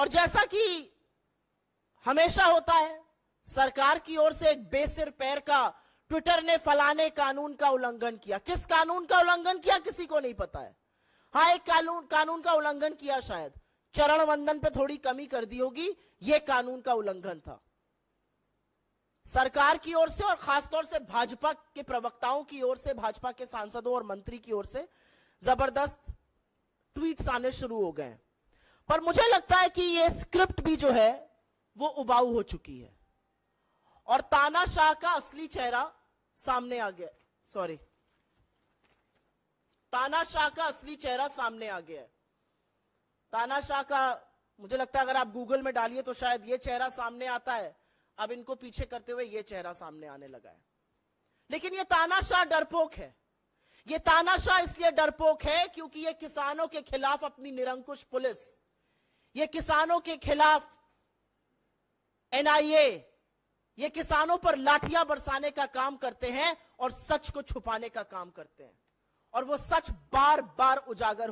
और जैसा कि हमेशा होता है सरकार की ओर से एक बेसिर पैर का ट्विटर ने फलाने कानून का उल्लंघन किया किस कानून का उल्लंघन किया किसी को नहीं पता है हाँ एक कानून कानून का उल्लंघन किया शायद चरण वंदन पे थोड़ी कमी कर दी होगी यह कानून का उल्लंघन था सरकार की ओर से और खासतौर से भाजपा के प्रवक्ताओं की ओर से भाजपा के सांसदों और मंत्री की ओर से जबरदस्त ट्वीट्स आने शुरू हो गए पर मुझे लगता है कि ये स्क्रिप्ट भी जो है वो उबाऊ हो चुकी है और तानाशाह का असली चेहरा सामने आ गया सॉरी तानाशाह का असली चेहरा सामने आ गया है शाह का मुझे लगता है अगर आप गूगल में डालिए तो शायद ये चेहरा सामने आता है अब इनको पीछे करते हुए ये चेहरा सामने आने लगा है लेकिन ये तानाशाह डरपोक है ये तानाशाह इसलिए डरपोक है क्योंकि ये किसानों के खिलाफ अपनी निरंकुश पुलिस ये किसानों के खिलाफ एनआईए ये किसानों पर लाठियां बरसाने का काम करते हैं और सच को छुपाने का काम करते हैं और वो सच बार बार उजागर